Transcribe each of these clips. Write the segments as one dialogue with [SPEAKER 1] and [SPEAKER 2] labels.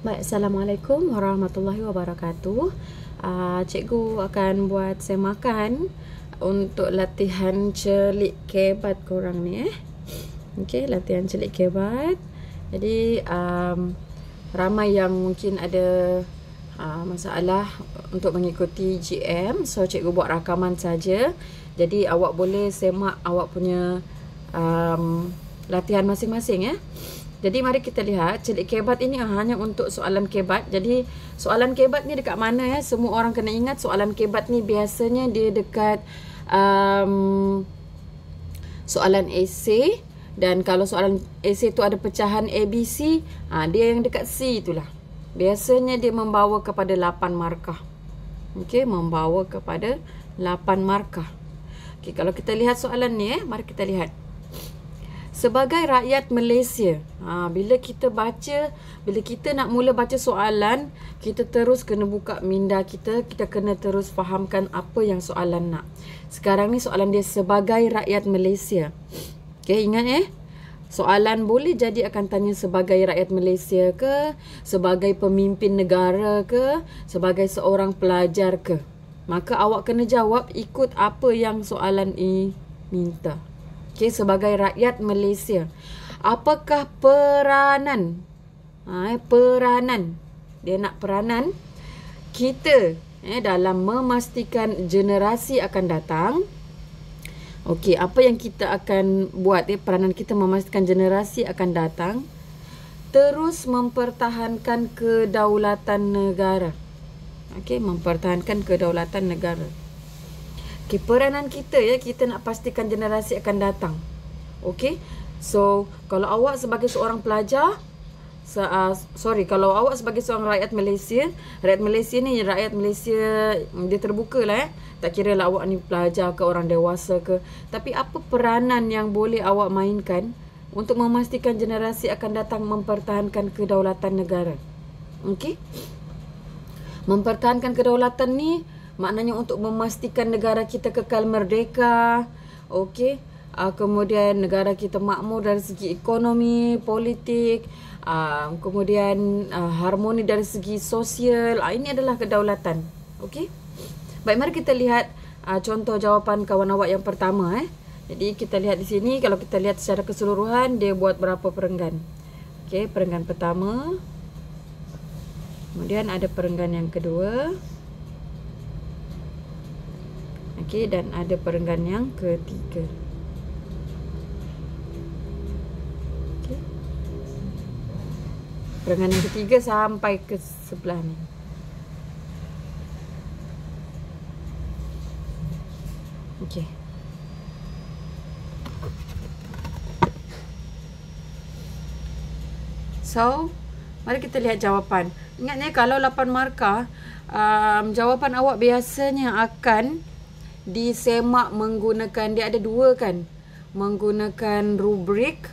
[SPEAKER 1] Baik, Assalamualaikum warahmatullahi wabarakatuh uh, Cikgu akan buat semakan Untuk latihan celik kebat korang ni eh Okey, latihan celik kebat Jadi, um, ramai yang mungkin ada uh, masalah Untuk mengikuti GM So, cikgu buat rakaman saja. Jadi, awak boleh semak awak punya um, latihan masing-masing ya -masing, eh? Jadi mari kita lihat celik kebat ini hanya untuk soalan kebat. Jadi soalan kebat ni dekat mana ya? Semua orang kena ingat soalan kebat ni biasanya dia dekat um, soalan AC dan kalau soalan AC tu ada pecahan ABC, ha, dia yang dekat C itulah. Biasanya dia membawa kepada 8 markah. Okey, membawa kepada 8 markah. Okey, kalau kita lihat soalan ni eh, mari kita lihat sebagai rakyat Malaysia, ha, bila kita baca, bila kita nak mula baca soalan, kita terus kena buka minda kita, kita kena terus fahamkan apa yang soalan nak. Sekarang ni soalan dia sebagai rakyat Malaysia. Okay, ingat eh. Soalan boleh jadi akan tanya sebagai rakyat Malaysia ke, sebagai pemimpin negara ke, sebagai seorang pelajar ke. Maka awak kena jawab ikut apa yang soalan ini minta okay, sebagai rakyat Malaysia. Apakah peranan? Ha, eh, peranan. Dia nak peranan kita eh, dalam memastikan generasi akan datang. Okey, apa yang kita akan buat eh, peranan kita memastikan generasi akan datang terus mempertahankan kedaulatan negara. Okey, mempertahankan kedaulatan negara. Okay, peranan kita ya, kita nak pastikan generasi akan datang. Okay, so kalau awak sebagai seorang pelajar, so, uh, ah, sorry, kalau awak sebagai seorang rakyat Malaysia, rakyat Malaysia ni, rakyat Malaysia mm, dia terbuka lah Eh? Tak kira lah awak ni pelajar ke orang dewasa ke. Tapi apa peranan yang boleh awak mainkan untuk memastikan generasi akan datang mempertahankan kedaulatan negara? Okay? Mempertahankan kedaulatan ni, maknanya untuk memastikan negara kita kekal merdeka okey uh, kemudian negara kita makmur dari segi ekonomi politik uh, kemudian uh, harmoni dari segi sosial uh, ini adalah kedaulatan okey baik mari kita lihat uh, contoh jawapan kawan awak yang pertama eh jadi kita lihat di sini kalau kita lihat secara keseluruhan dia buat berapa perenggan okey perenggan pertama Kemudian ada perenggan yang kedua. Okey dan ada perenggan yang ketiga. Okey. Perenggan yang ketiga sampai ke sebelah ni. Okey. So, mari kita lihat jawapan. Ingatnya kalau 8 markah, um, jawapan awak biasanya akan disemak menggunakan dia ada dua kan menggunakan rubrik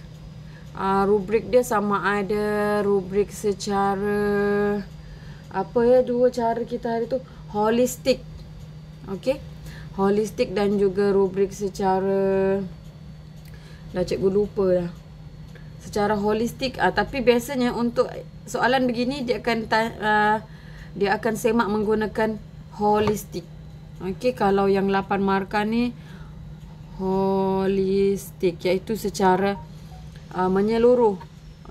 [SPEAKER 1] uh, rubrik dia sama ada rubrik secara apa ya dua cara kita hari tu holistik okey holistik dan juga rubrik secara dah cikgu lupa dah secara holistik uh, tapi biasanya untuk soalan begini dia akan uh, dia akan semak menggunakan holistik Okey, kalau yang lapan markah ni holistik iaitu secara uh, menyeluruh.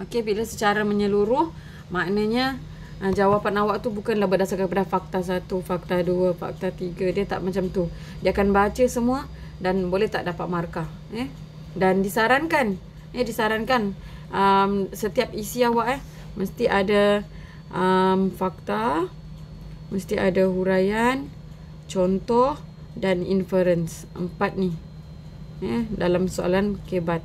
[SPEAKER 1] Okey, bila secara menyeluruh, maknanya uh, jawapan awak tu bukanlah berdasarkan pada fakta 1, fakta dua, fakta tiga. Dia tak macam tu. Dia akan baca semua dan boleh tak dapat markah, eh? Dan disarankan, eh disarankan um, setiap isi awak eh mesti ada um, fakta, mesti ada huraian contoh dan inference empat ni eh dalam soalan kebat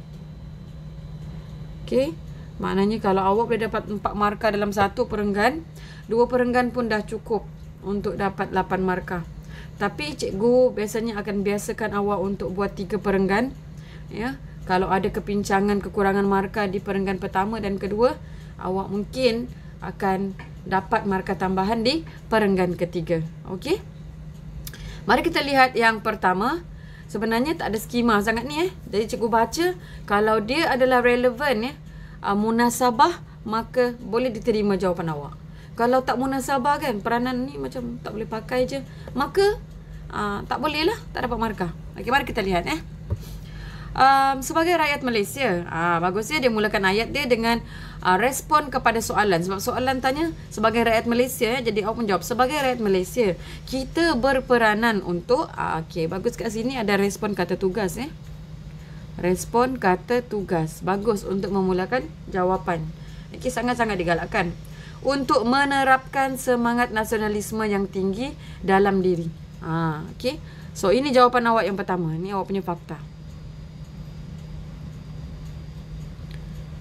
[SPEAKER 1] okey maknanya kalau awak boleh dapat empat markah dalam satu perenggan dua perenggan pun dah cukup untuk dapat lapan markah tapi cikgu biasanya akan biasakan awak untuk buat tiga perenggan ya kalau ada kepincangan kekurangan markah di perenggan pertama dan kedua awak mungkin akan dapat markah tambahan di perenggan ketiga okey Mari kita lihat yang pertama. Sebenarnya tak ada skema sangat ni eh. Jadi cikgu baca kalau dia adalah relevan ya, eh, uh, munasabah maka boleh diterima jawapan awak. Kalau tak munasabah kan peranan ni macam tak boleh pakai je, maka uh, tak boleh lah, tak dapat markah. Okey, mari kita lihat eh um, sebagai rakyat Malaysia. uh, bagusnya dia mulakan ayat dia dengan uh, respon kepada soalan sebab soalan tanya sebagai rakyat Malaysia ya jadi awak menjawab sebagai rakyat Malaysia. Kita berperanan untuk uh, okey bagus kat sini ada respon kata tugas eh. Respon kata tugas. Bagus untuk memulakan jawapan. Okey sangat-sangat digalakkan untuk menerapkan semangat nasionalisme yang tinggi dalam diri. Ah uh, okey. So ini jawapan awak yang pertama. Ini awak punya fakta.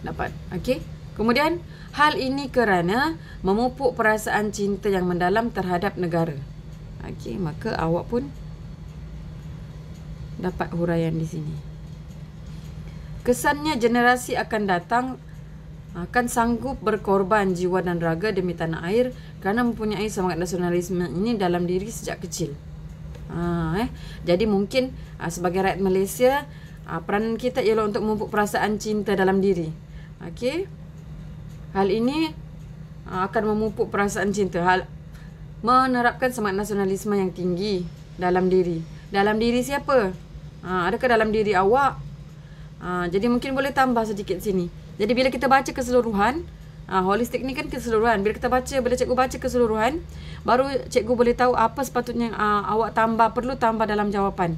[SPEAKER 1] dapat. Okey. Kemudian, hal ini kerana memupuk perasaan cinta yang mendalam terhadap negara. Okey, maka awak pun dapat huraian di sini. Kesannya generasi akan datang akan sanggup berkorban jiwa dan raga demi tanah air kerana mempunyai semangat nasionalisme ini dalam diri sejak kecil. Ha, eh. Jadi mungkin ah, sebagai rakyat Malaysia, ah, peranan kita ialah untuk memupuk perasaan cinta dalam diri. Okey. Hal ini ah, akan memupuk perasaan cinta. Hal menerapkan semangat nasionalisme yang tinggi dalam diri. Dalam diri siapa? Ha, adakah dalam diri awak? Ha, jadi mungkin boleh tambah sedikit sini. Jadi bila kita baca keseluruhan, ha, holistik ni kan keseluruhan. Bila kita baca, bila cikgu baca keseluruhan, baru cikgu boleh tahu apa sepatutnya ha, awak tambah, perlu tambah dalam jawapan.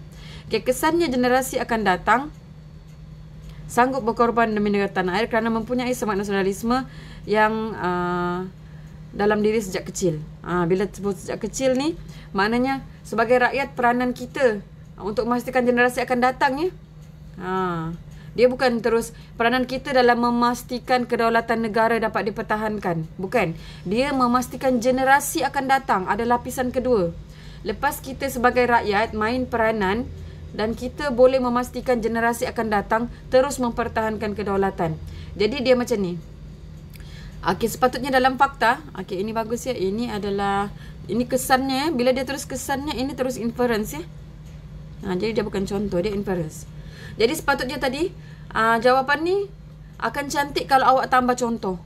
[SPEAKER 1] Okay, kesannya generasi akan datang sanggup berkorban demi negara tanah air kerana mempunyai semangat nasionalisme yang uh, dalam diri sejak kecil. Ha, bila sebut sejak kecil ni, maknanya sebagai rakyat peranan kita ah, untuk memastikan generasi akan datang ya. Ha. Dia bukan terus peranan kita dalam memastikan kedaulatan negara dapat dipertahankan. Bukan. Dia memastikan generasi akan datang ada lapisan kedua. Lepas kita sebagai rakyat main peranan dan kita boleh memastikan generasi akan datang terus mempertahankan kedaulatan. Jadi dia macam ni. Okey sepatutnya dalam fakta, okey ini bagus ya. Ini adalah ini kesannya ya. Bila dia terus kesannya ini terus inference ya. Ha, jadi dia bukan contoh, dia inference. Jadi sepatutnya tadi uh, jawapan ni akan cantik kalau awak tambah contoh.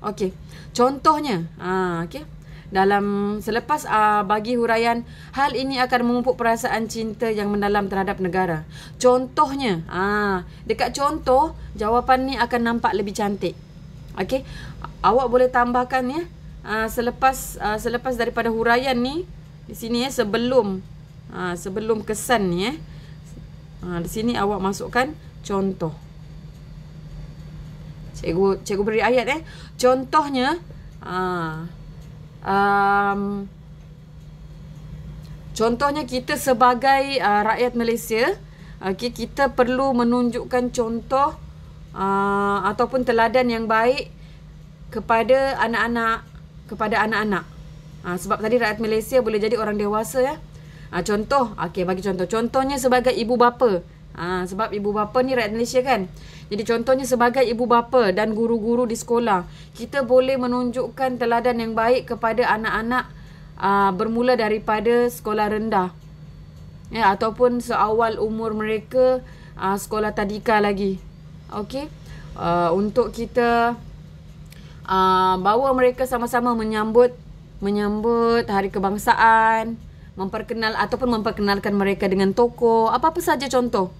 [SPEAKER 1] Okey. Contohnya, ha okey dalam selepas uh, bagi huraian hal ini akan memupuk perasaan cinta yang mendalam terhadap negara. Contohnya, ah uh, dekat contoh jawapan ni akan nampak lebih cantik. Okey. Awak boleh tambahkan ya. Uh, selepas uh, selepas daripada huraian ni di sini ya sebelum uh, sebelum kesan ni ya. Uh, di sini awak masukkan contoh. Cikgu cikgu beri ayat eh. Contohnya ah um, contohnya kita sebagai uh, rakyat Malaysia okay, kita perlu menunjukkan contoh uh, ataupun teladan yang baik kepada anak-anak kepada anak-anak uh, sebab tadi rakyat Malaysia boleh jadi orang dewasa ya uh, contoh okay bagi contoh contohnya sebagai ibu bapa uh, sebab ibu bapa ni rakyat Malaysia kan jadi contohnya sebagai ibu bapa dan guru-guru di sekolah, kita boleh menunjukkan teladan yang baik kepada anak-anak ah, bermula daripada sekolah rendah. Ya, ataupun seawal umur mereka uh, sekolah tadika lagi. Okey. Ah, untuk kita uh, bawa mereka sama-sama menyambut menyambut hari kebangsaan, memperkenal ataupun memperkenalkan mereka dengan toko apa-apa saja contoh.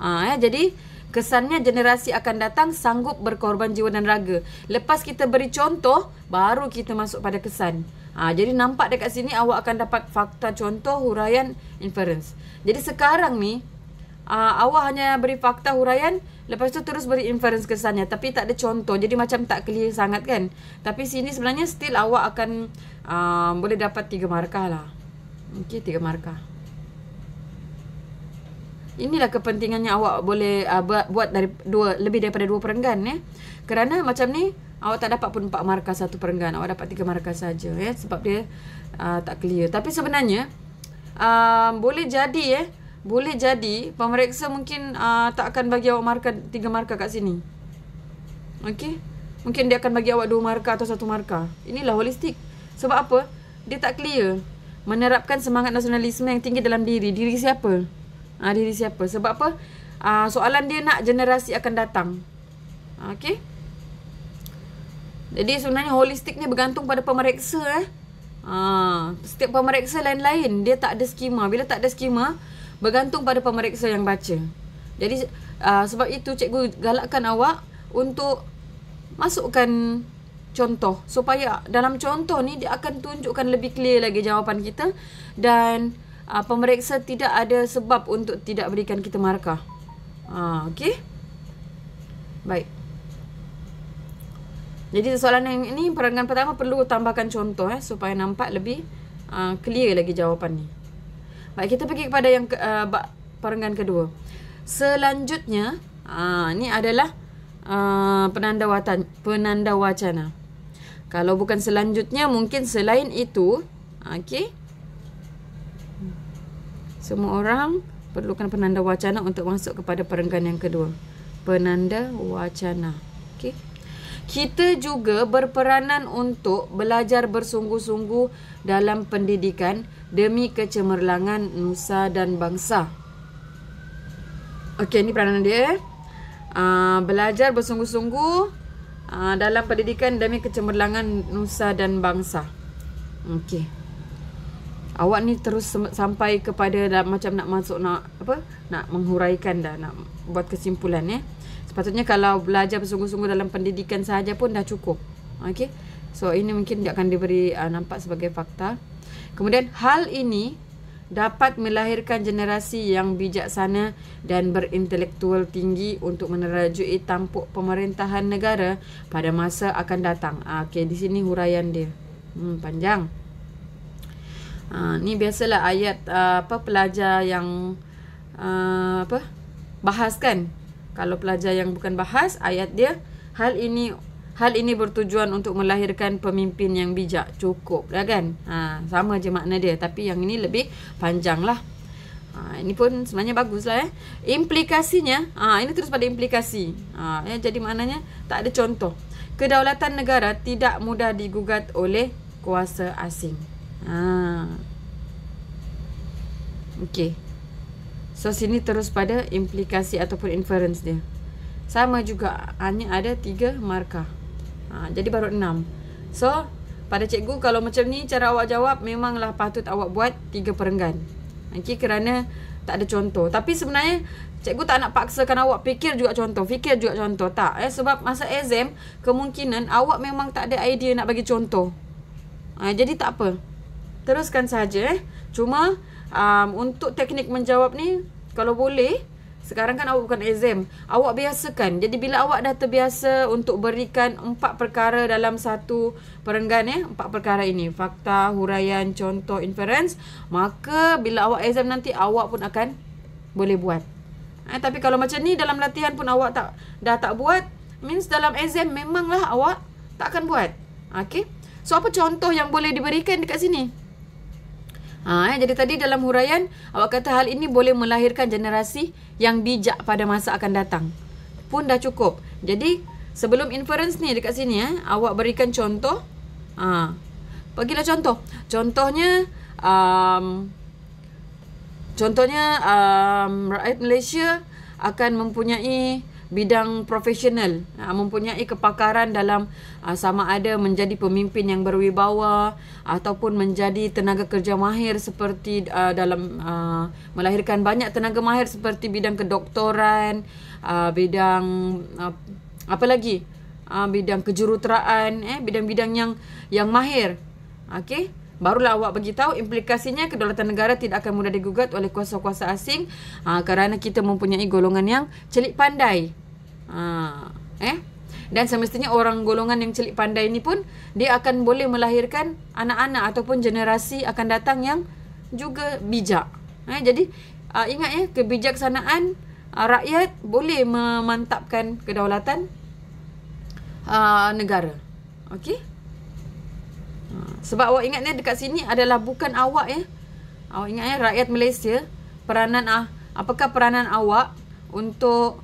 [SPEAKER 1] Uh, ya, jadi Kesannya generasi akan datang sanggup berkorban jiwa dan raga. Lepas kita beri contoh, baru kita masuk pada kesan. Ha, jadi nampak dekat sini awak akan dapat fakta contoh huraian inference. Jadi sekarang ni, uh, awak hanya beri fakta huraian, lepas tu terus beri inference kesannya. Tapi tak ada contoh, jadi macam tak clear sangat kan. Tapi sini sebenarnya still awak akan uh, boleh dapat tiga markah lah. Okey, tiga markah inilah kepentingannya awak boleh uh, buat, buat dari dua lebih daripada dua perenggan ya. Kerana macam ni awak tak dapat pun empat markah satu perenggan. Awak dapat tiga markah saja ya sebab dia uh, tak clear. Tapi sebenarnya uh, boleh jadi ya, boleh jadi pemeriksa mungkin uh, tak akan bagi awak markah tiga markah kat sini. Okey. Mungkin dia akan bagi awak dua markah atau satu markah. Inilah holistik. Sebab apa? Dia tak clear menerapkan semangat nasionalisme yang tinggi dalam diri. Diri siapa? ha, ah, diri siapa sebab apa ha, soalan dia nak generasi akan datang ha, ah, okay jadi sebenarnya holistik ni bergantung pada pemeriksa eh ha, setiap pemeriksa lain-lain dia tak ada skema bila tak ada skema bergantung pada pemeriksa yang baca jadi ha, sebab itu cikgu galakkan awak untuk masukkan contoh supaya dalam contoh ni dia akan tunjukkan lebih clear lagi jawapan kita dan uh, pemeriksa tidak ada sebab untuk tidak berikan kita markah. Ah, okey. Baik. Jadi soalan yang ini perenggan pertama perlu tambahkan contoh eh supaya nampak lebih uh, clear lagi jawapan ni. Baik, kita pergi kepada yang uh, ah, perenggan kedua. Selanjutnya, ah uh, ni adalah Uh, penanda, watan, penanda wacana Kalau bukan selanjutnya Mungkin selain itu Okay semua orang perlukan penanda wacana untuk masuk kepada perenggan yang kedua. Penanda wacana. Okey. Kita juga berperanan untuk belajar bersungguh-sungguh dalam pendidikan demi kecemerlangan nusa dan bangsa. Okey, ini peranan dia. Uh, belajar bersungguh-sungguh uh, dalam pendidikan demi kecemerlangan nusa dan bangsa. Okey awak ni terus sampai kepada dah, macam nak masuk nak apa nak menghuraikan dah nak buat kesimpulan ya sepatutnya kalau belajar bersungguh-sungguh dalam pendidikan sahaja pun dah cukup okey so ini mungkin dia akan diberi uh, nampak sebagai fakta kemudian hal ini dapat melahirkan generasi yang bijaksana dan berintelektual tinggi untuk menerajui tampuk pemerintahan negara pada masa akan datang. Ah, okey, di sini huraian dia. Hmm, panjang. Ha, ni biasalah ayat uh, apa pelajar yang uh, apa bahas kan. Kalau pelajar yang bukan bahas ayat dia hal ini hal ini bertujuan untuk melahirkan pemimpin yang bijak cukup lah kan. Ha, sama je makna dia tapi yang ini lebih panjang lah. Ha, ini pun sebenarnya bagus lah eh. Implikasinya, ha, ini terus pada implikasi. Ha, ya, jadi maknanya tak ada contoh. Kedaulatan negara tidak mudah digugat oleh kuasa asing. Ah. okey. So sini terus pada implikasi ataupun inference dia Sama juga Hanya ada tiga markah ha, Jadi baru enam. So pada cikgu kalau macam ni cara awak jawab Memanglah patut awak buat tiga perenggan Okay kerana tak ada contoh Tapi sebenarnya cikgu tak nak paksakan awak fikir juga contoh Fikir juga contoh Tak eh sebab masa exam Kemungkinan awak memang tak ada idea nak bagi contoh ha, Jadi tak apa teruskan saja eh. Cuma um, untuk teknik menjawab ni kalau boleh sekarang kan awak bukan exam. Awak biasakan. Jadi bila awak dah terbiasa untuk berikan empat perkara dalam satu perenggan ya. Empat perkara ini. Fakta, huraian, contoh, inference. Maka bila awak exam nanti awak pun akan boleh buat. Eh, tapi kalau macam ni dalam latihan pun awak tak dah tak buat. Means dalam exam memanglah awak tak akan buat. Okay. So apa contoh yang boleh diberikan dekat sini? Ha, eh, jadi tadi dalam huraian, awak kata hal ini boleh melahirkan generasi yang bijak pada masa akan datang. Pun dah cukup. Jadi, sebelum inference ni dekat sini, eh, awak berikan contoh. Ha, bagilah contoh. Contohnya, um, contohnya um, rakyat Malaysia akan mempunyai bidang profesional ha, mempunyai kepakaran dalam ha, sama ada menjadi pemimpin yang berwibawa ataupun menjadi tenaga kerja mahir seperti ha, dalam melahirkan banyak tenaga mahir seperti bidang kedoktoran bidang apa lagi bidang kejuruteraan eh bidang-bidang yang yang mahir okey Barulah awak bagi tahu implikasinya kedaulatan negara tidak akan mudah digugat oleh kuasa-kuasa asing aa, kerana kita mempunyai golongan yang celik pandai. Ha. eh dan semestinya orang golongan yang celik pandai ni pun dia akan boleh melahirkan anak-anak ataupun generasi akan datang yang juga bijak eh jadi uh, ingat ya kebijaksanaan uh, rakyat boleh memantapkan kedaulatan uh, negara okey ha. sebab awak ingat ni eh, dekat sini adalah bukan awak ya. Awak ingat ya rakyat Malaysia peranan ah apakah peranan awak untuk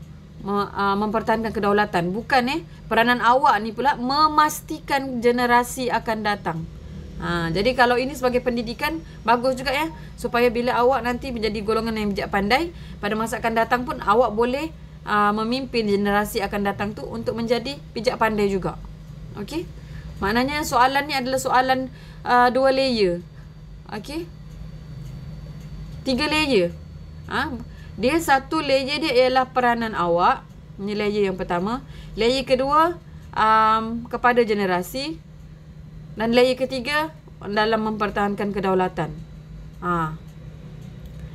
[SPEAKER 1] Ah, mempertahankan kedaulatan bukan eh peranan awak ni pula memastikan generasi akan datang ha jadi kalau ini sebagai pendidikan bagus juga ya supaya bila awak nanti menjadi golongan yang bijak pandai pada masa akan datang pun awak boleh uh, memimpin generasi akan datang tu untuk menjadi bijak pandai juga okey maknanya soalan ni adalah soalan uh, dua layer okey tiga layer ha dia satu layer dia ialah peranan awak. Ini layer yang pertama. Layer kedua um, kepada generasi. Dan layer ketiga dalam mempertahankan kedaulatan. Ha.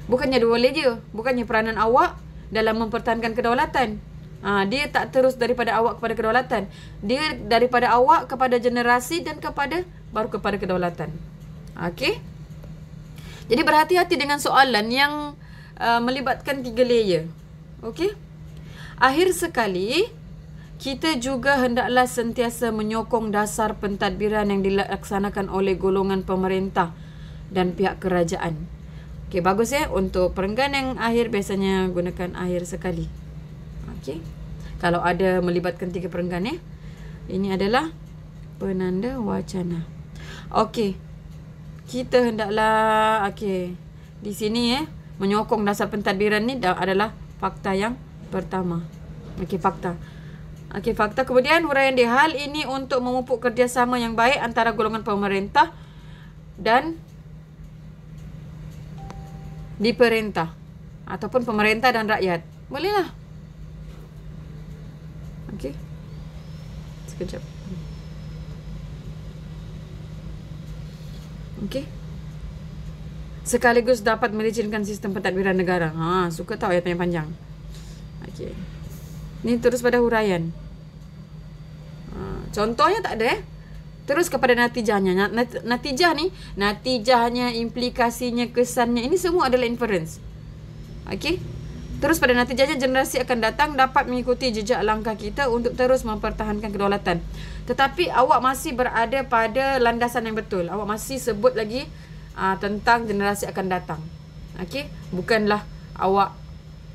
[SPEAKER 1] Bukannya dua layer. Bukannya peranan awak dalam mempertahankan kedaulatan. Ha, dia tak terus daripada awak kepada kedaulatan. Dia daripada awak kepada generasi dan kepada baru kepada kedaulatan. Okey? Jadi berhati-hati dengan soalan yang... Uh, melibatkan tiga layer. Okey. Akhir sekali, kita juga hendaklah sentiasa menyokong dasar pentadbiran yang dilaksanakan oleh golongan pemerintah dan pihak kerajaan. Okey, bagus ya untuk perenggan yang akhir biasanya gunakan akhir sekali. Okey. Kalau ada melibatkan tiga perenggan ya. Ini adalah penanda wacana. Okey. Kita hendaklah okey. Di sini eh ya menyokong dasar pentadbiran ni adalah fakta yang pertama. Okey fakta. Okey fakta kemudian huraian dia hal ini untuk memupuk kerjasama yang baik antara golongan pemerintah dan di perintah ataupun pemerintah dan rakyat. Bolehlah. Okey. Sekejap. Okey sekaligus dapat melicinkan sistem pentadbiran negara. Ha, suka tau ayat yang panjang. Okey. Ni terus pada huraian. Ha, contohnya tak ada eh. Terus kepada natijahnya. Natijah ni, natijahnya, implikasinya, kesannya. Ini semua adalah inference. Okey. Terus pada natijahnya, generasi akan datang dapat mengikuti jejak langkah kita untuk terus mempertahankan kedaulatan. Tetapi awak masih berada pada landasan yang betul. Awak masih sebut lagi uh, tentang generasi akan datang. Okey, bukanlah awak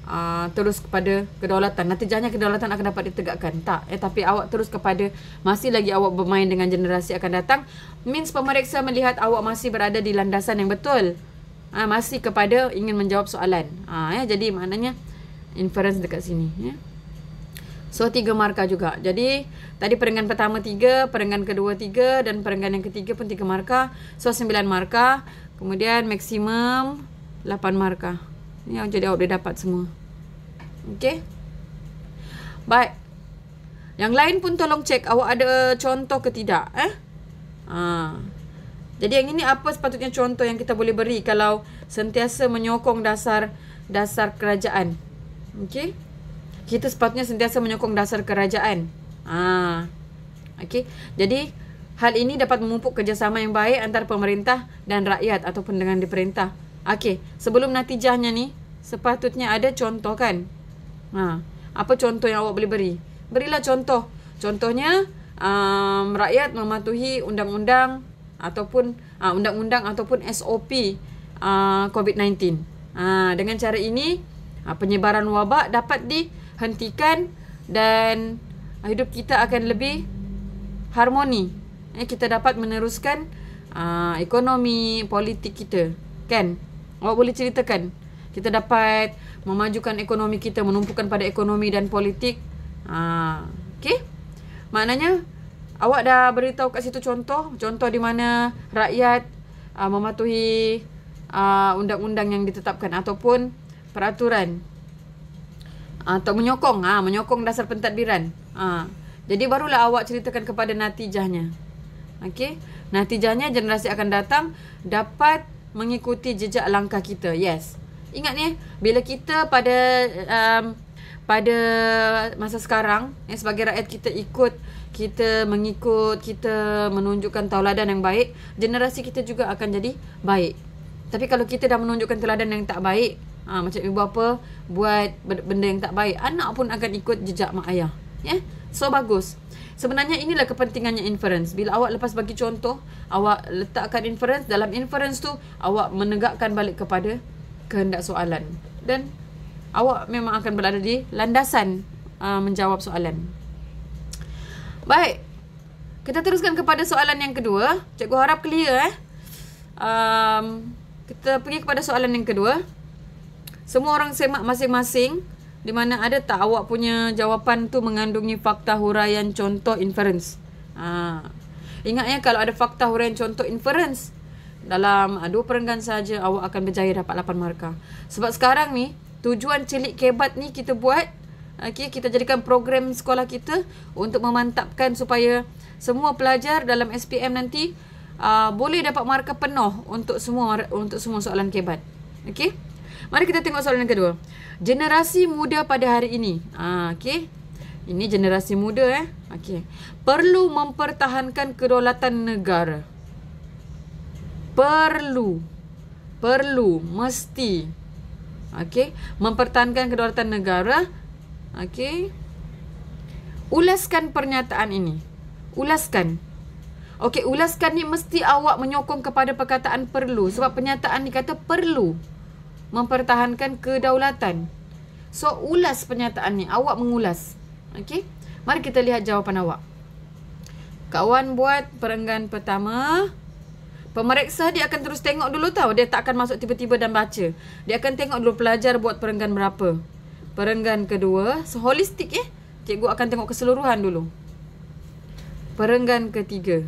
[SPEAKER 1] uh, terus kepada kedaulatan. Nanti jahnya kedaulatan akan dapat ditegakkan. Tak. Eh tapi awak terus kepada masih lagi awak bermain dengan generasi akan datang means pemeriksa melihat awak masih berada di landasan yang betul. Ah uh, masih kepada ingin menjawab soalan. Ah uh, eh? jadi maknanya inference dekat sini ya. Eh? So tiga markah juga Jadi tadi perenggan pertama tiga Perenggan kedua tiga Dan perenggan yang ketiga pun tiga markah So sembilan markah Kemudian maksimum Lapan markah Ini yang jadi awak boleh dapat semua Okay Baik Yang lain pun tolong cek Awak ada contoh ke tidak eh? ha. Jadi yang ini apa sepatutnya contoh yang kita boleh beri Kalau sentiasa menyokong dasar Dasar kerajaan Okay kita sepatutnya sentiasa menyokong dasar kerajaan. Ah. Okey. Jadi hal ini dapat memupuk kerjasama yang baik antara pemerintah dan rakyat ataupun dengan diperintah. Okey, sebelum natijahnya ni sepatutnya ada contoh kan? Ha. Apa contoh yang awak boleh beri? Berilah contoh. Contohnya um, rakyat mematuhi undang-undang ataupun uh, undang-undang ataupun SOP uh, COVID-19. Ha, dengan cara ini uh, penyebaran wabak dapat di hentikan dan hidup kita akan lebih harmoni. Eh, kita dapat meneruskan uh, ekonomi, politik kita. Kan? Awak boleh ceritakan. Kita dapat memajukan ekonomi kita, menumpukan pada ekonomi dan politik. Uh, ah, okay? Maknanya, awak dah beritahu kat situ contoh. Contoh di mana rakyat uh, mematuhi undang-undang yang ditetapkan ataupun peraturan Ah untuk menyokong, ah menyokong dasar pentadbiran. Ah. Jadi barulah awak ceritakan kepada natijahnya. Okey. Natijahnya generasi akan datang dapat mengikuti jejak langkah kita. Yes. Ingat ni, bila kita pada um, pada masa sekarang ya, sebagai rakyat kita ikut kita mengikut kita menunjukkan tauladan yang baik generasi kita juga akan jadi baik tapi kalau kita dah menunjukkan teladan yang tak baik ha, Macam ibu bapa Buat benda yang tak baik Anak pun akan ikut jejak mak ayah yeah? So bagus Sebenarnya inilah kepentingannya inference Bila awak lepas bagi contoh Awak letakkan inference Dalam inference tu Awak menegakkan balik kepada Kehendak soalan Dan Awak memang akan berada di Landasan uh, Menjawab soalan Baik Kita teruskan kepada soalan yang kedua Cikgu harap clear eh um, Kita pergi kepada soalan yang kedua semua orang semak masing-masing di mana ada tak awak punya jawapan tu mengandungi fakta huraian contoh inference. Ha. Ingatnya kalau ada fakta huraian contoh inference dalam ah, dua perenggan saja awak akan berjaya dapat 8 markah. Sebab sekarang ni tujuan celik kebat ni kita buat okay, kita jadikan program sekolah kita untuk memantapkan supaya semua pelajar dalam SPM nanti uh, boleh dapat markah penuh untuk semua untuk semua soalan kebat. okay? Mari kita tengok soalan yang kedua. Generasi muda pada hari ini. Ah, okey. Ini generasi muda eh. Okey. Perlu mempertahankan kedaulatan negara. Perlu. Perlu, mesti. Okey, mempertahankan kedaulatan negara. Okey. Ulaskan pernyataan ini. Ulaskan. Okey, ulaskan ni mesti awak menyokong kepada perkataan perlu sebab pernyataan ni kata perlu mempertahankan kedaulatan. So ulas pernyataan ni, awak mengulas. Okey. Mari kita lihat jawapan awak. Kawan buat perenggan pertama. Pemeriksa dia akan terus tengok dulu tau. Dia tak akan masuk tiba-tiba dan baca. Dia akan tengok dulu pelajar buat perenggan berapa. Perenggan kedua, seholistik eh. Cikgu akan tengok keseluruhan dulu. Perenggan ketiga.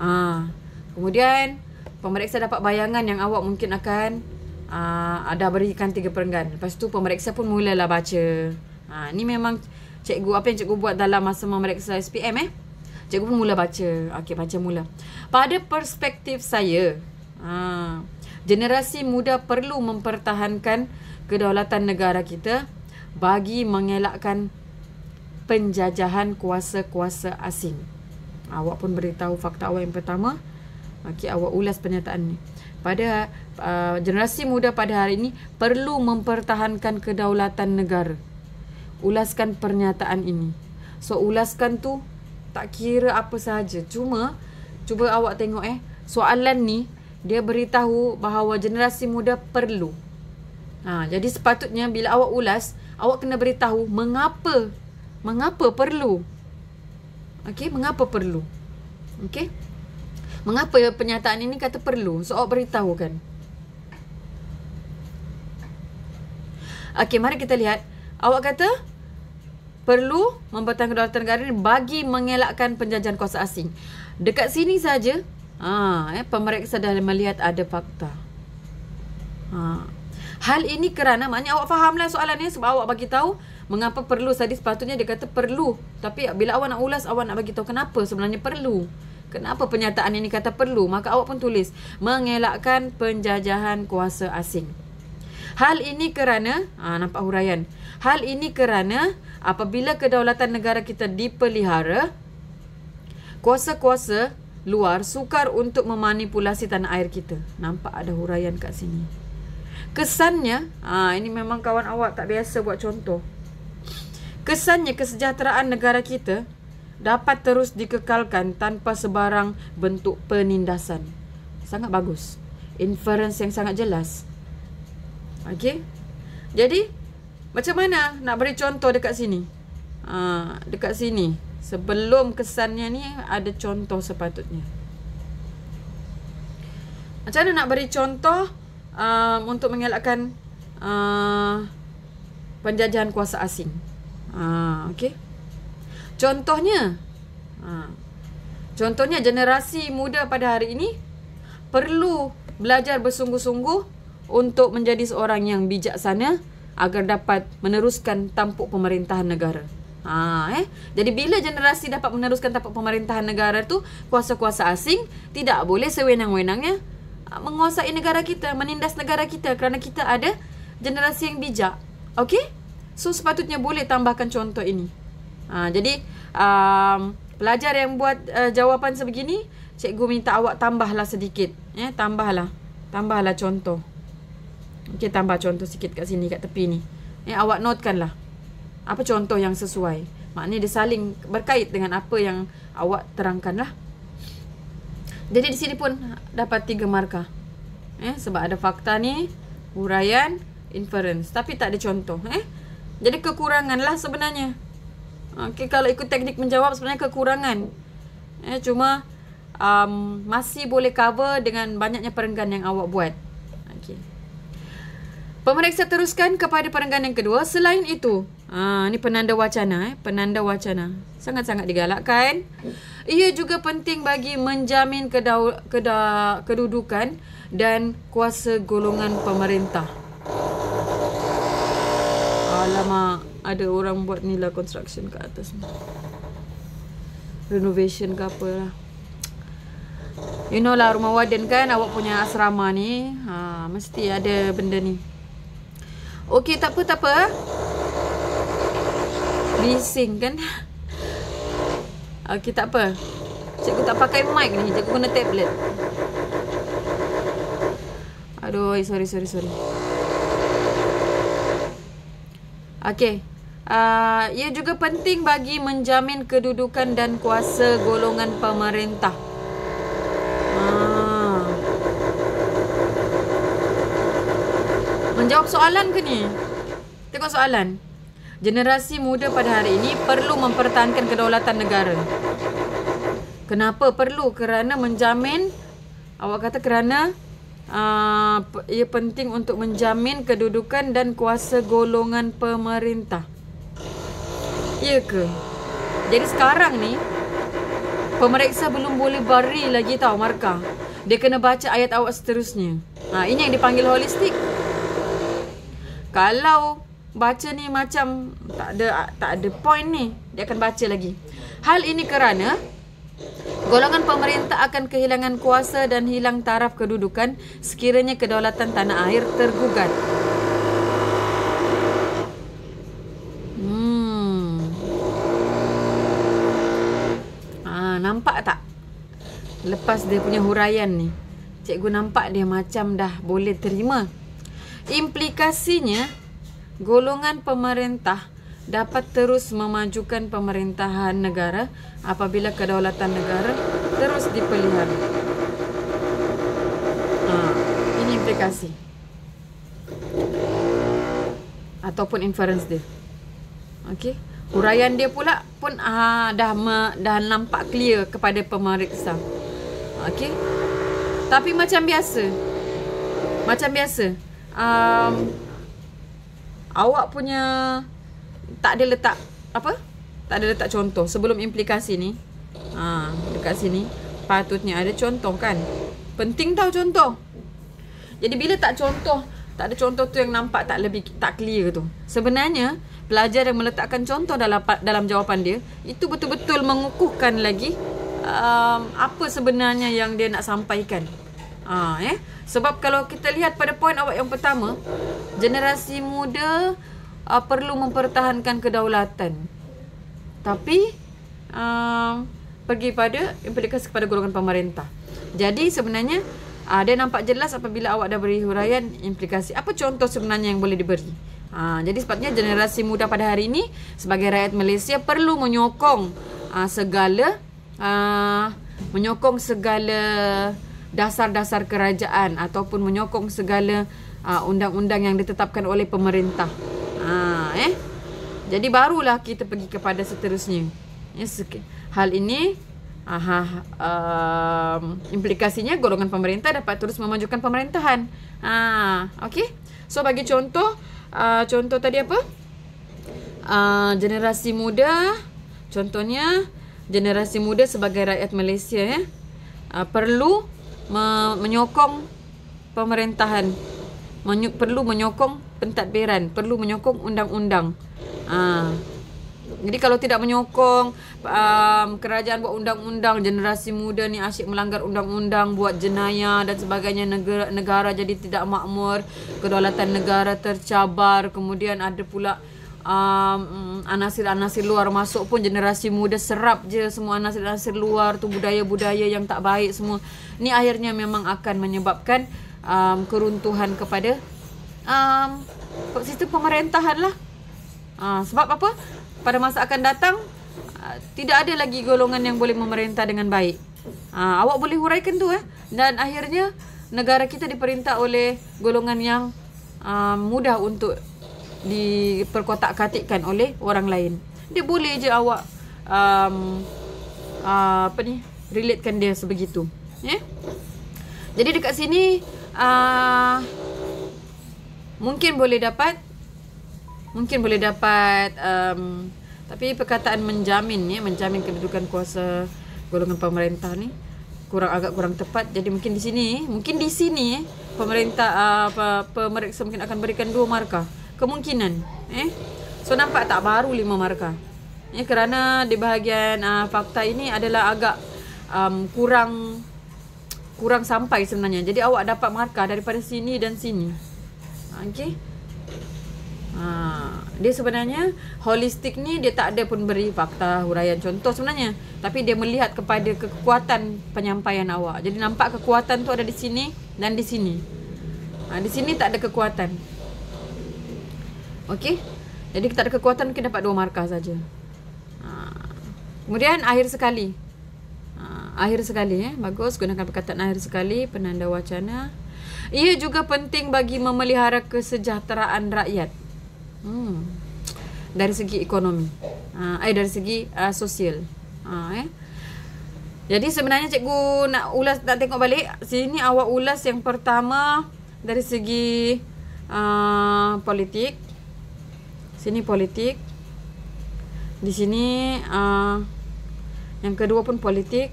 [SPEAKER 1] Ah. Kemudian pemeriksa dapat bayangan yang awak mungkin akan uh, ah, ada berikan tiga perenggan. Lepas tu pemeriksa pun mulalah baca. Ha, ni memang cikgu apa yang cikgu buat dalam masa memeriksa SPM eh. Cikgu pun mula baca. Okey, baca mula. Pada perspektif saya, ha, generasi muda perlu mempertahankan kedaulatan negara kita bagi mengelakkan penjajahan kuasa-kuasa asing. Awak pun beritahu fakta awak yang pertama. Okey, awak ulas pernyataan ni. Pada uh, generasi muda pada hari ini perlu mempertahankan kedaulatan negara. Ulaskan pernyataan ini. So ulaskan tu tak kira apa sahaja. Cuma cuba awak tengok eh, soalan ni dia beritahu bahawa generasi muda perlu. Ha, jadi sepatutnya bila awak ulas, awak kena beritahu mengapa mengapa perlu. Okey, mengapa perlu? Okey. Mengapa pernyataan ini kata perlu? So awak beritahu kan. Okey, mari kita lihat. Awak kata perlu membatalkan kedaulatan negara ini bagi mengelakkan penjajahan kuasa asing. Dekat sini saja. Ha, eh, pemeriksa dah melihat ada fakta. Ha. Hal ini kerana maknanya awak fahamlah soalan ni sebab awak bagi tahu mengapa perlu tadi sepatutnya dia kata perlu tapi bila awak nak ulas awak nak bagi tahu kenapa sebenarnya perlu kenapa pernyataan ini kata perlu maka awak pun tulis mengelakkan penjajahan kuasa asing hal ini kerana ha, nampak huraian hal ini kerana apabila kedaulatan negara kita dipelihara kuasa-kuasa luar sukar untuk memanipulasi tanah air kita nampak ada huraian kat sini kesannya ha, ini memang kawan awak tak biasa buat contoh Kesannya kesejahteraan negara kita dapat terus dikekalkan tanpa sebarang bentuk penindasan. Sangat bagus. Inference yang sangat jelas. Okey. Jadi, macam mana nak beri contoh dekat sini? Ha, dekat sini. Sebelum kesannya ni ada contoh sepatutnya. Macam mana nak beri contoh um, untuk mengelakkan uh, penjajahan kuasa asing? Ha, Okey. Contohnya, ha, contohnya generasi muda pada hari ini perlu belajar bersungguh-sungguh untuk menjadi seorang yang bijaksana agar dapat meneruskan tampuk pemerintahan negara. Ha, eh? Jadi bila generasi dapat meneruskan tampuk pemerintahan negara tu Kuasa-kuasa asing tidak boleh sewenang-wenangnya ah, Menguasai negara kita, menindas negara kita Kerana kita ada generasi yang bijak Okay? So sepatutnya boleh tambahkan contoh ini Ha, jadi um, pelajar yang buat uh, jawapan sebegini, cikgu minta awak tambahlah sedikit. Eh, tambahlah. Tambahlah contoh. Okey, tambah contoh sikit kat sini, kat tepi ni. Eh, awak notkanlah. Apa contoh yang sesuai. Maknanya dia saling berkait dengan apa yang awak terangkanlah. Jadi di sini pun dapat tiga markah. Eh, sebab ada fakta ni, huraian, inference. Tapi tak ada contoh. Eh. Jadi kekuranganlah Sebenarnya. Okay, kalau ikut teknik menjawab sebenarnya kekurangan. Eh cuma um, masih boleh cover dengan banyaknya perenggan yang awak buat. Okay. Pemeriksa teruskan kepada perenggan yang kedua. Selain itu, ha ni penanda wacana eh, penanda wacana. Sangat-sangat digalakkan. Ia juga penting bagi menjamin kedau, keda, kedudukan dan kuasa golongan pemerintah. Alamak ada orang buat ni lah construction kat atas ni renovation ke apa lah you know lah rumah warden kan awak punya asrama ni ha, mesti ada benda ni ok tak apa tak apa bising kan Okay, tak apa cikgu tak pakai mic ni cikgu guna tablet aduh sorry sorry sorry Okay, Ah, ia juga penting bagi menjamin kedudukan dan kuasa golongan pemerintah. Ah. Menjawab soalan ke ni? Tengok soalan. Generasi muda pada hari ini perlu mempertahankan kedaulatan negara. Kenapa perlu? Kerana menjamin awak kata kerana uh, ia penting untuk menjamin kedudukan dan kuasa golongan pemerintah. Ya ke? Jadi sekarang ni pemeriksa belum boleh bari lagi tau markah. Dia kena baca ayat awak seterusnya. Ha, ini yang dipanggil holistik. Kalau baca ni macam tak ada tak ada point ni, dia akan baca lagi. Hal ini kerana golongan pemerintah akan kehilangan kuasa dan hilang taraf kedudukan sekiranya kedaulatan tanah air tergugat. lepas dia punya huraian ni Cikgu nampak dia macam dah boleh terima Implikasinya Golongan pemerintah dapat terus memajukan pemerintahan negara apabila kedaulatan negara terus dipelihara. Ha, ini implikasi. Ataupun inference dia. Okey. Huraian dia pula pun ha, dah, me, dah nampak clear kepada pemeriksa okay? Tapi macam biasa Macam biasa um, Awak punya Tak ada letak Apa? Tak ada letak contoh Sebelum implikasi ni ha, Dekat sini Patutnya ada contoh kan Penting tau contoh Jadi bila tak contoh Tak ada contoh tu yang nampak tak lebih tak clear tu Sebenarnya Pelajar yang meletakkan contoh dalam dalam jawapan dia Itu betul-betul mengukuhkan lagi um, apa sebenarnya yang dia nak sampaikan. Ha, eh? Sebab kalau kita lihat pada poin awak yang pertama, generasi muda uh, perlu mempertahankan kedaulatan. Tapi um, pergi pada implikasi kepada golongan pemerintah. Jadi sebenarnya uh, dia nampak jelas apabila awak dah beri huraian implikasi. Apa contoh sebenarnya yang boleh diberi? Ha, jadi sepatutnya generasi muda pada hari ini sebagai rakyat Malaysia perlu menyokong ha, segala uh, uh, menyokong segala dasar-dasar kerajaan ataupun menyokong segala uh, undang-undang yang ditetapkan oleh pemerintah. Uh, eh. Jadi barulah kita pergi kepada seterusnya. Yes, ya, okay. Hal ini aha uh, implikasinya golongan pemerintah dapat terus memajukan pemerintahan. Ha, okey. So bagi contoh uh, contoh tadi apa? Uh, generasi muda contohnya generasi muda sebagai rakyat Malaysia ya uh, perlu me- menyokong pemerintahan Menyu- perlu menyokong pentadbiran perlu menyokong undang-undang uh, jadi kalau tidak menyokong um, kerajaan buat undang-undang generasi muda ni asyik melanggar undang-undang buat jenayah dan sebagainya negara negara jadi tidak makmur kedaulatan negara tercabar kemudian ada pula um, mm, anasir-anasir luar masuk pun generasi muda serap je semua anasir-anasir luar tu budaya-budaya yang tak baik semua. Ni akhirnya memang akan menyebabkan um, keruntuhan kepada um, sistem pemerintahan lah. Uh, sebab apa? Pada masa akan datang, uh, tidak ada lagi golongan yang boleh memerintah dengan baik. Uh, awak boleh huraikan tu eh. Dan akhirnya negara kita diperintah oleh golongan yang uh, mudah untuk diperkotak-katikkan oleh orang lain. Dia boleh je awak um, uh, apa ni? Relatekan dia sebegitu. Ya. Yeah? Jadi dekat sini uh, mungkin boleh dapat mungkin boleh dapat um, tapi perkataan menjamin ya, menjamin kedudukan kuasa golongan pemerintah ni kurang agak kurang tepat. Jadi mungkin di sini, mungkin di sini eh, pemerintah apa uh, pemeriksa mungkin akan berikan dua markah kemungkinan eh so nampak tak baru lima markah ya eh, kerana di bahagian uh, fakta ini adalah agak um, kurang kurang sampai sebenarnya jadi awak dapat markah daripada sini dan sini okey ha dia sebenarnya holistik ni dia tak ada pun beri fakta huraian contoh sebenarnya tapi dia melihat kepada kekuatan penyampaian awak jadi nampak kekuatan tu ada di sini dan di sini ha, di sini tak ada kekuatan Okey. Jadi kita ada kekuatan mungkin dapat dua markah saja. Ha. Kemudian akhir sekali. Ha, akhir sekali eh. Bagus gunakan perkataan akhir sekali penanda wacana. Ia juga penting bagi memelihara kesejahteraan rakyat. Hmm. Dari segi ekonomi. Ah, eh, dari segi uh, sosial. Ah, eh. Jadi sebenarnya cikgu nak ulas tak tengok balik sini awak ulas yang pertama dari segi uh, politik sini politik di sini uh, yang kedua pun politik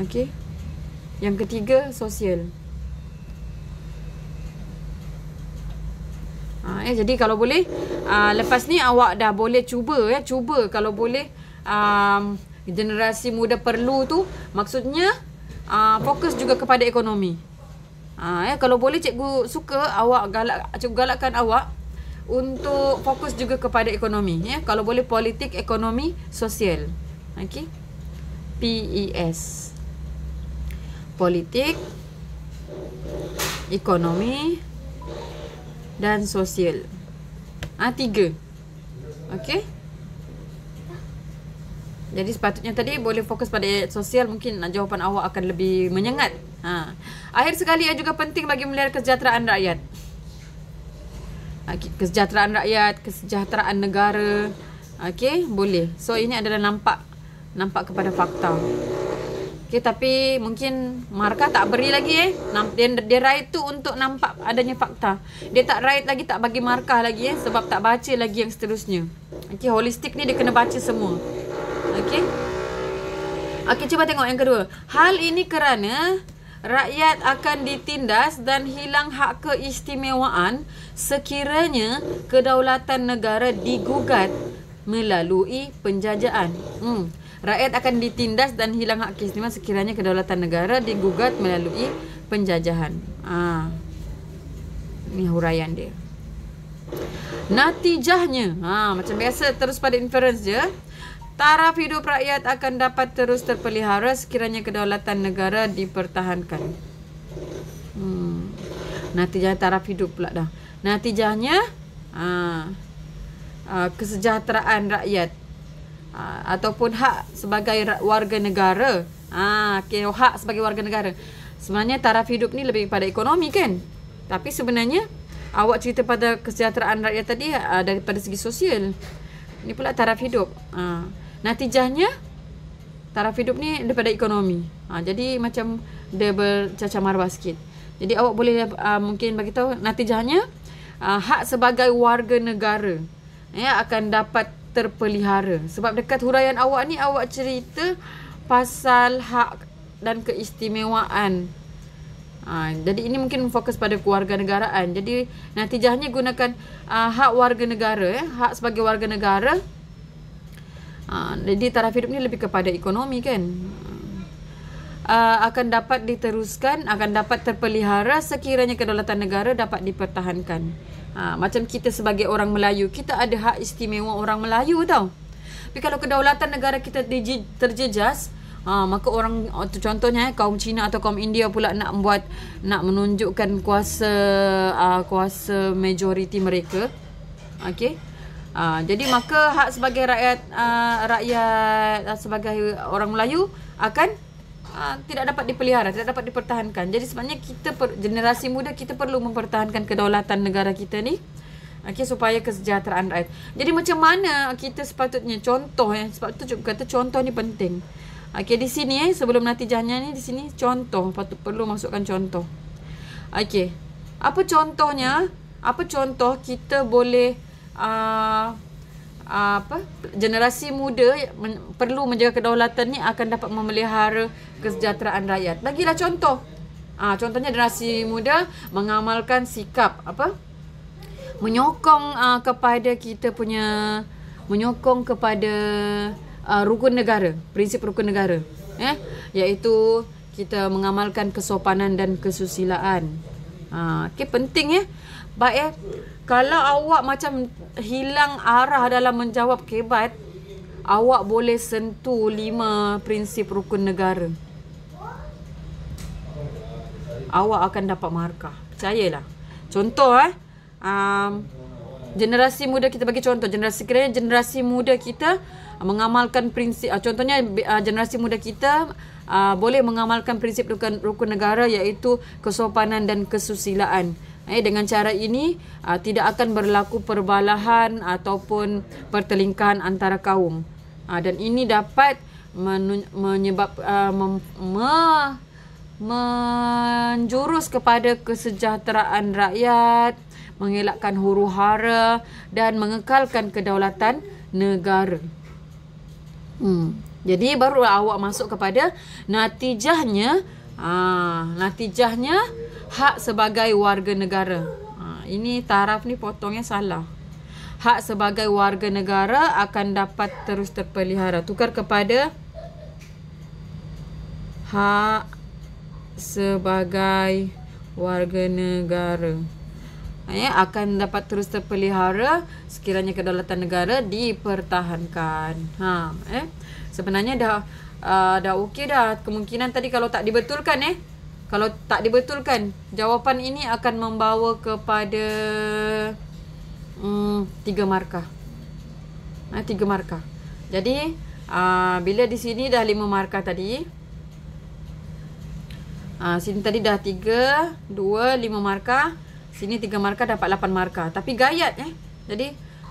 [SPEAKER 1] okey yang ketiga sosial ha, eh jadi kalau boleh uh, lepas ni awak dah boleh cuba ya eh, cuba kalau boleh um, generasi muda perlu tu maksudnya uh, fokus juga kepada ekonomi ha, eh kalau boleh cikgu suka awak galak cikgu galakkan awak untuk fokus juga kepada ekonomi ya kalau boleh politik ekonomi sosial okey PES politik ekonomi dan sosial ah ha, tiga okey jadi sepatutnya tadi boleh fokus pada sosial mungkin jawapan awak akan lebih menyengat ha akhir sekali ia juga penting bagi melihat kesejahteraan rakyat Ah, kesejahteraan rakyat, kesejahteraan negara. Okey, boleh. So ini adalah nampak nampak kepada fakta. Okey, tapi mungkin markah tak beri lagi eh. Dia dia write tu untuk nampak adanya fakta. Dia tak write lagi tak bagi markah lagi eh sebab tak baca lagi yang seterusnya. Okey, holistik ni dia kena baca semua. Okey. Okey, cuba tengok yang kedua. Hal ini kerana rakyat akan ditindas dan hilang hak keistimewaan sekiranya kedaulatan negara digugat melalui penjajahan. Hmm. Rakyat akan ditindas dan hilang hak keistimewaan sekiranya kedaulatan negara digugat melalui penjajahan. Ah. Ha. Ini huraian dia. Natijahnya, ha, macam biasa terus pada inference je taraf hidup rakyat akan dapat terus terpelihara sekiranya kedaulatan negara dipertahankan. Hmm. Natijah taraf hidup pula dah. Natijahnya ha, ha, kesejahteraan rakyat ha, ataupun hak sebagai warga negara. Ah, ha, okay, hak sebagai warga negara. Sebenarnya taraf hidup ni lebih kepada ekonomi kan? Tapi sebenarnya awak cerita pada kesejahteraan rakyat tadi ha, daripada segi sosial. Ini pula taraf hidup. Ah. Natijahnya taraf hidup ni daripada ekonomi. Ha, jadi macam dia bercacam marbah sikit. Jadi awak boleh uh, mungkin bagi tahu natijahnya uh, hak sebagai warga negara ya akan dapat terpelihara. Sebab dekat huraian awak ni awak cerita pasal hak dan keistimewaan. Ha, jadi ini mungkin fokus pada keluarga negaraan. Jadi natijahnya gunakan uh, hak warga negara ya, hak sebagai warga negara Ha, jadi taraf hidup ni lebih kepada ekonomi kan. Ha. Uh, akan dapat diteruskan, akan dapat terpelihara sekiranya kedaulatan negara dapat dipertahankan. Ha, macam kita sebagai orang Melayu, kita ada hak istimewa orang Melayu tau. Tapi kalau kedaulatan negara kita terjejas, ha, maka orang contohnya eh, kaum Cina atau kaum India pula nak buat nak menunjukkan kuasa uh, kuasa majoriti mereka. Okey. Ha, jadi maka hak sebagai rakyat uh, rakyat uh, sebagai orang Melayu akan uh, tidak dapat dipelihara, tidak dapat dipertahankan. Jadi sebenarnya kita per, generasi muda kita perlu mempertahankan kedaulatan negara kita ni. Okey supaya kesejahteraan rakyat. Jadi macam mana kita sepatutnya contoh ya sebab tu cukup kata contoh ni penting. Okey di sini eh sebelum natijahnya ni di sini contoh patut perlu masukkan contoh. Okey. Apa contohnya? Apa contoh kita boleh uh, apa generasi muda men- perlu menjaga kedaulatan ni akan dapat memelihara kesejahteraan rakyat. Bagilah contoh. Uh, contohnya generasi muda mengamalkan sikap apa? Menyokong uh, kepada kita punya menyokong kepada uh, rukun negara, prinsip rukun negara. Eh, iaitu kita mengamalkan kesopanan dan kesusilaan. Ha, okay, penting ya. Eh? Baik eh. Kalau awak macam hilang arah dalam menjawab kebat, awak boleh sentuh lima prinsip rukun negara. Awak akan dapat markah. Percayalah. Contoh eh. Um, generasi muda kita bagi contoh. Generasi kira generasi muda kita mengamalkan prinsip. Uh, contohnya uh, generasi muda kita uh, boleh mengamalkan prinsip rukun, rukun negara iaitu kesopanan dan kesusilaan. Eh, dengan cara ini uh, tidak akan berlaku perbalahan ataupun pertelingkahan antara kaum. Uh, dan ini dapat menyebab uh, mem- me- menjurus kepada kesejahteraan rakyat, mengelakkan huru hara dan mengekalkan kedaulatan negara. Hmm. Jadi baru awak masuk kepada natijahnya. Ah, natijahnya. Uh, hak sebagai warga negara. Ha, ini taraf ni potongnya salah. Hak sebagai warga negara akan dapat terus terpelihara. Tukar kepada hak sebagai warga negara. Ha, ya, akan dapat terus terpelihara sekiranya kedaulatan negara dipertahankan. Ha, eh. Sebenarnya dah uh, dah okey dah kemungkinan tadi kalau tak dibetulkan eh kalau tak dibetulkan jawapan ini akan membawa kepada hmm, tiga markah ha, tiga markah jadi uh, bila di sini dah lima markah tadi uh, sini tadi dah tiga dua lima markah sini tiga markah dapat lapan markah tapi gayat eh jadi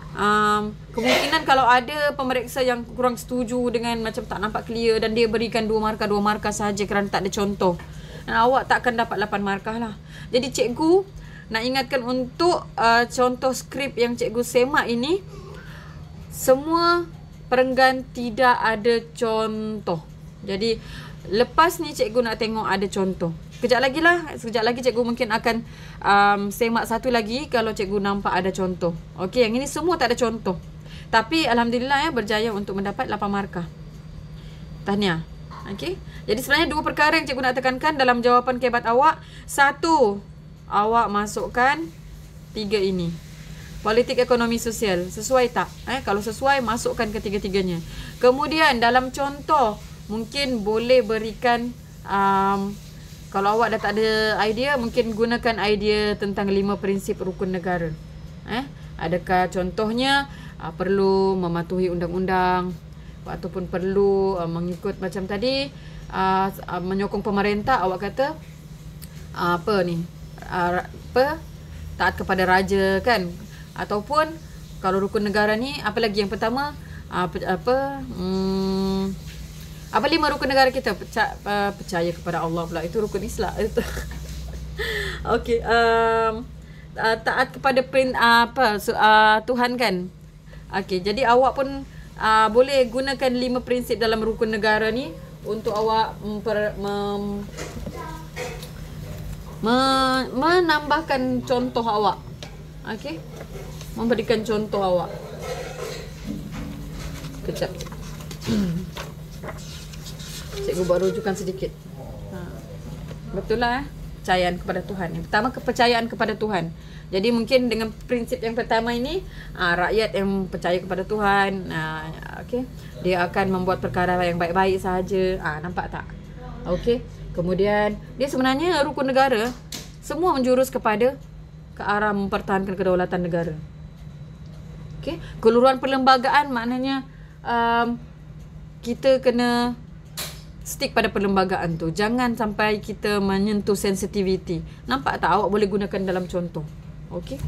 [SPEAKER 1] Um, kemungkinan kalau ada pemeriksa yang kurang setuju dengan macam tak nampak clear dan dia berikan dua markah dua markah saja kerana tak ada contoh dan awak takkan dapat 8 markah lah. Jadi cikgu nak ingatkan untuk uh, contoh skrip yang cikgu semak ini semua perenggan tidak ada contoh. Jadi lepas ni cikgu nak tengok ada contoh. Kejap lagi lah. Sekejap lagi cikgu mungkin akan um, semak satu lagi kalau cikgu nampak ada contoh. Okey, yang ini semua tak ada contoh. Tapi Alhamdulillah ya berjaya untuk mendapat 8 markah. Tahniah. Okey. Jadi sebenarnya dua perkara yang cikgu nak tekankan dalam jawapan kebat awak. Satu, awak masukkan tiga ini. Politik ekonomi sosial. Sesuai tak? Eh, kalau sesuai, masukkan ketiga-tiganya. Kemudian dalam contoh, mungkin boleh berikan... Um, kalau awak dah tak ada idea, mungkin gunakan idea tentang lima prinsip rukun negara. Eh, adakah contohnya uh, perlu mematuhi undang-undang, ataupun perlu uh, mengikut macam tadi uh, uh, menyokong pemerintah awak kata uh, apa ni uh, apa taat kepada raja kan ataupun kalau rukun negara ni apa lagi yang pertama uh, apa um, apa lima rukun negara kita Perca- uh, percaya kepada Allah pula itu rukun Islam itu okey um, uh, taat kepada perintah uh, apa uh, Tuhan kan okey jadi awak pun uh, boleh gunakan lima prinsip dalam rukun negara ni untuk awak memper, mem, me, menambahkan contoh awak. Okey. Memberikan contoh awak. Kejap. Cikgu baru rujukan sedikit. Ha. Betul lah. Eh? Percayaan kepada Tuhan. Pertama, kepercayaan kepada Tuhan. Jadi mungkin dengan prinsip yang pertama ini uh, rakyat yang percaya kepada Tuhan, uh, okay, dia akan membuat perkara yang baik-baik sahaja. Uh, nampak tak? Okay. Kemudian dia sebenarnya rukun negara semua menjurus kepada ke arah mempertahankan kedaulatan negara. Okay. Keluruan perlembagaan maknanya um, kita kena stick pada perlembagaan tu. Jangan sampai kita menyentuh sensitiviti. Nampak tak awak boleh gunakan dalam contoh. Okey.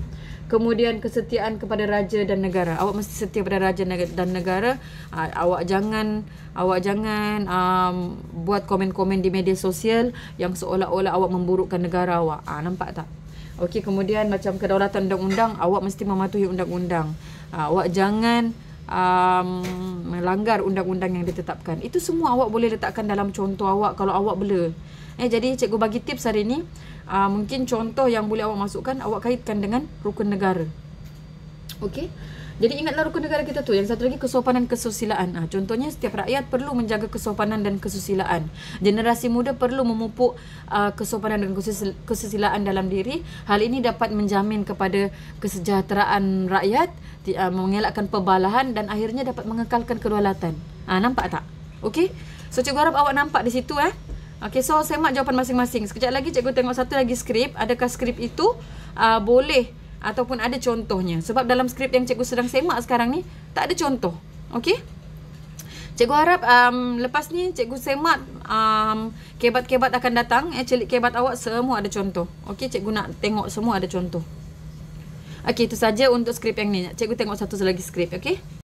[SPEAKER 1] Kemudian kesetiaan kepada raja dan negara. Awak mesti setia kepada raja dan negara. Uh, awak jangan awak jangan um, buat komen-komen di media sosial yang seolah-olah awak memburukkan negara awak. Ah uh, nampak tak? Okey, kemudian macam kedaulatan undang-undang, awak mesti mematuhi undang-undang. Uh, awak jangan um, melanggar undang-undang yang ditetapkan. Itu semua awak boleh letakkan dalam contoh awak kalau awak bela. Eh jadi cikgu bagi tips hari ini, uh, mungkin contoh yang boleh awak masukkan awak kaitkan dengan rukun negara okey jadi ingatlah rukun negara kita tu. Yang satu lagi kesopanan kesusilaan. Ha, contohnya setiap rakyat perlu menjaga kesopanan dan kesusilaan. Generasi muda perlu memupuk uh, kesopanan dan kesusilaan dalam diri. Hal ini dapat menjamin kepada kesejahteraan rakyat, uh, mengelakkan pebalahan dan akhirnya dapat mengekalkan kedaulatan. Ha, nampak tak? Okey. So cikgu harap awak nampak di situ eh. Okey, so semak jawapan masing-masing. Sekejap lagi cikgu tengok satu lagi skrip. Adakah skrip itu uh, boleh ataupun ada contohnya? Sebab dalam skrip yang cikgu sedang semak sekarang ni, tak ada contoh. Okey? Cikgu harap um, lepas ni cikgu semak um, kebat-kebat akan datang. Eh, celik kebat awak semua ada contoh. Okey, cikgu nak tengok semua ada contoh. Okey, itu saja untuk skrip yang ni. Cikgu tengok satu lagi skrip, okey?